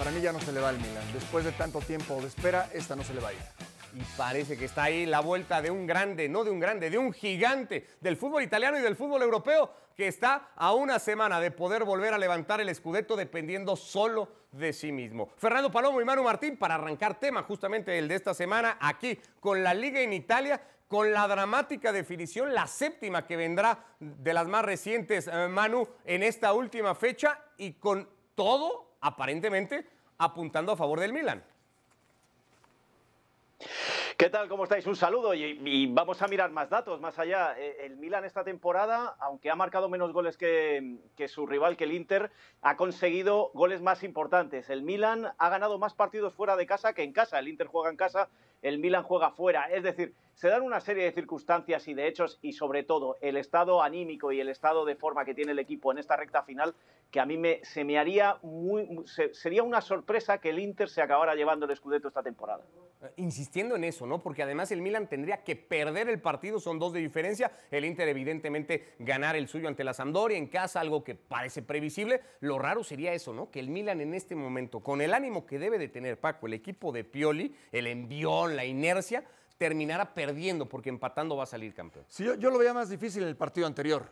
Para mí ya no se le va el Milan. Después de tanto tiempo de espera, esta no se le va a ir. Y parece que está ahí la vuelta de un grande, no de un grande, de un gigante del fútbol italiano y del fútbol europeo que está a una semana de poder volver a levantar el escudeto dependiendo solo de sí mismo. Fernando Palomo y Manu Martín para arrancar tema justamente el de esta semana aquí con la liga en Italia con la dramática definición, la séptima que vendrá de las más recientes, eh, Manu, en esta última fecha y con todo aparentemente apuntando a favor del Milan. ¿Qué tal? ¿Cómo estáis? Un saludo y, vamos a mirar más datos más allá. Eh, el Milan esta temporada, aunque ha marcado menos goles que, que, su rival, que el Inter, ha conseguido goles más importantes. El Milan ha ganado más partidos fuera de casa que en casa. El Inter juega en casa, el Milan juega fuera. Es decir, se dan una serie de circunstancias y de hechos y sobre todo el estado anímico y el estado de forma que tiene el equipo en esta recta final que a mí me, se me haría muy, sería una sorpresa que el Inter se acabara llevando el Scudetto esta temporada. Eh, insistiendo en eso, ¿no? Porque además el Milan tendría que perder el partido, son dos de diferencia. El Inter, evidentemente, ganar el suyo ante la Sampdoria en casa, algo que parece previsible. Lo raro sería eso, ¿no? Que el Milan en este momento, con el ánimo que debe de tener Paco, el equipo de Pioli, el envión, la inercia, terminara perdiendo, porque empatando va a salir campeón. Sí, yo, yo lo veía más difícil en el partido anterior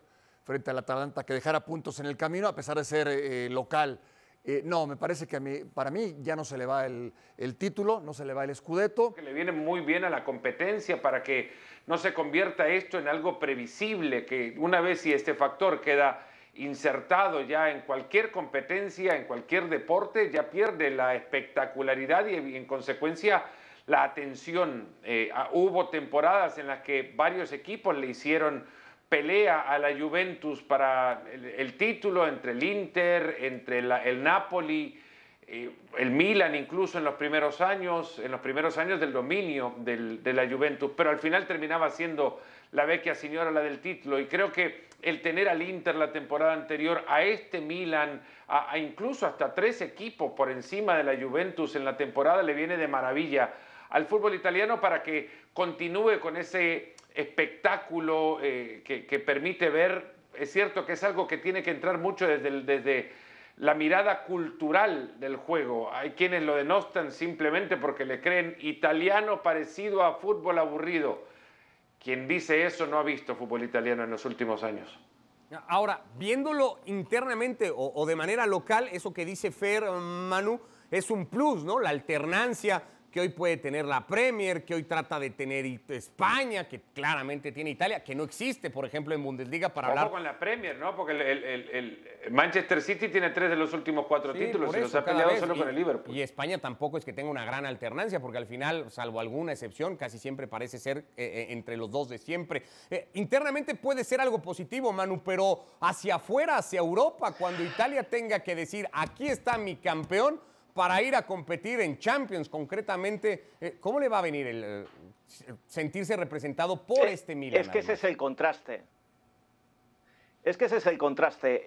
frente al Atalanta, que dejara puntos en el camino a pesar de ser eh, local. Eh, no, me parece que a mí, para mí ya no se le va el, título, no se le va el escudeto. Que le viene muy bien a la competencia para que no se convierta esto en algo previsible, que una vez si este factor queda insertado ya en cualquier competencia, en cualquier deporte, ya pierde la espectacularidad y en consecuencia la atención. Eh, hubo temporadas en las que varios equipos le hicieron pelea a la Juventus para el, título entre el Inter, entre el Napoli, eh, el Milan incluso en los primeros años, en los primeros años del dominio de la Juventus, pero al final terminaba siendo la vecchia señora la del título y creo que el tener al Inter la temporada anterior, a este Milan, a incluso hasta tres equipos por encima de la Juventus en la temporada le viene de maravilla al fútbol italiano para que continúe con ese espectáculo eh, que, permite ver, es cierto que es algo que tiene que entrar mucho desde, desde la mirada cultural del juego. Hay quienes lo denostan simplemente porque le creen italiano parecido a fútbol aburrido. Quien dice eso no ha visto fútbol italiano en los últimos años. Ahora, viéndolo internamente o, o de manera local, eso que dice Fer mm, Manu es un plus, ¿no? La alternancia hoy puede tener la Premier, que hoy trata de tener España, que claramente tiene Italia, que no existe, por ejemplo, en Bundesliga para hablar. con la Premier, ¿no? Porque el, Manchester City tiene tres de los últimos cuatro títulos y los ha peleado solo con el Liverpool. Y España tampoco es que tenga una gran alternancia, porque al final, salvo alguna excepción, casi siempre parece ser eh, eh, entre los dos de siempre. Eh, internamente puede ser algo positivo, Manu, pero hacia afuera, hacia Europa, cuando Italia tenga que decir, aquí está mi campeón, para ir a competir en Champions concretamente. Eh, ¿Cómo le va a venir el, eh, sentirse representado por eh, este Milan? Es que ese es el contraste. Es que ese es el contraste.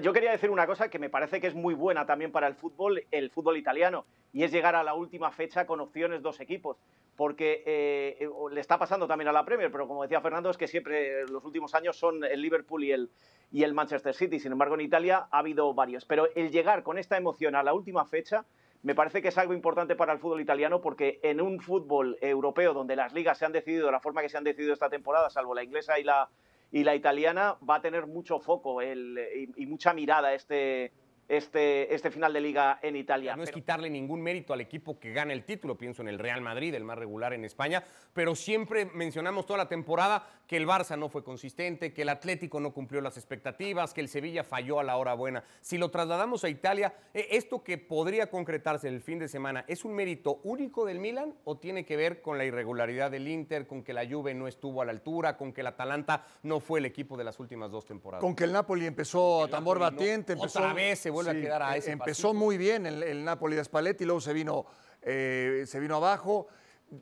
yo quería decir una cosa que me parece que es muy buena también para el fútbol, el fútbol italiano, y es llegar a la última fecha con opciones dos equipos porque eh, le está pasando también a la Premier, pero como decía Fernando, es que siempre los últimos años son el Liverpool y el, y el Manchester City. Sin embargo, en Italia ha habido varios. Pero el llegar con esta emoción a la última fecha me parece que es algo importante para el fútbol italiano porque en un fútbol europeo donde las ligas se han decidido de la forma que se han decidido esta temporada, salvo la inglesa y la, y la italiana, va a tener mucho foco y, y mucha mirada este este, este, final de liga en Italia. No es quitarle ningún mérito al equipo que gana el título, pienso en el Real Madrid, el más regular en España, pero siempre mencionamos toda la temporada que el Barça no fue consistente, que el Atlético no cumplió las expectativas, que el Sevilla falló a la hora buena. Si lo trasladamos a Italia, eh, esto que podría concretarse el fin de semana, ¿es un mérito único del Milan o tiene que ver con la irregularidad del Inter, con que la Juve no estuvo a la altura, con que el Atalanta no fue el equipo de las últimas dos temporadas? Con que el Napoli empezó a tambor batiente, empezó... Otra vez se e empezó muy bien el, Napoli de Spalletti, luego se vino, eh, se vino abajo.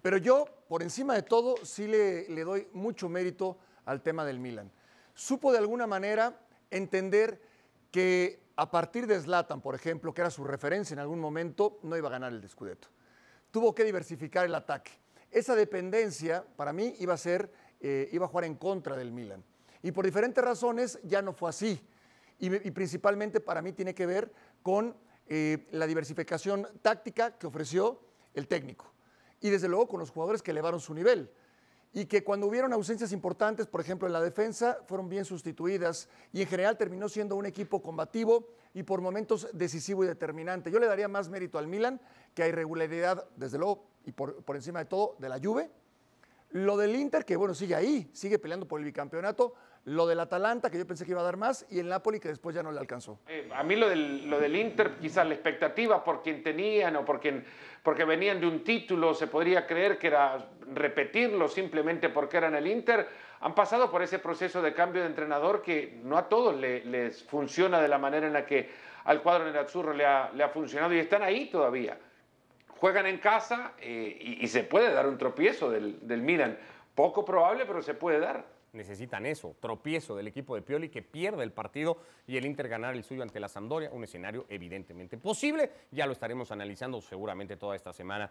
Pero yo, por encima de todo, sí le, doy mucho mérito al tema del Milan. Supo de alguna manera entender que a partir de Zlatan, por ejemplo, que era su referencia en algún momento, no iba a ganar el Scudetto. Tuvo que diversificar el ataque. Esa dependencia, para mí, iba a ser, eh, iba a jugar en contra del Milan. Y por diferentes razones ya no fue así y, principalmente para mí tiene que ver con eh, la diversificación táctica que ofreció el técnico y desde luego con los jugadores que elevaron su nivel y que cuando hubieron ausencias importantes, por ejemplo en la defensa, fueron bien sustituidas y en general terminó siendo un equipo combativo y por momentos decisivo y determinante. Yo le daría más mérito al Milan, que hay regularidad desde luego, y por, por, encima de todo, de la Juve. Lo del Inter, que bueno, sigue ahí, sigue peleando por el bicampeonato, lo del Atalanta, que yo pensé que iba a dar más, y el Napoli, que después ya no le alcanzó. Eh, a mí lo del, lo del Inter, quizás la expectativa por quien tenían o por quien, porque venían de un título, se podría creer que era repetirlo simplemente porque eran el Inter, han pasado por ese proceso de cambio de entrenador que no a todos les funciona de la manera en la que al cuadro en el Azzurro le ha, funcionado y están ahí todavía. Juegan en casa eh, y, se puede dar un tropiezo del, del Milan. Poco probable, pero se puede dar necesitan eso, tropiezo del equipo de Pioli que pierde el partido y el Inter ganar el suyo ante la Sampdoria, un escenario evidentemente posible, ya lo estaremos analizando seguramente toda esta semana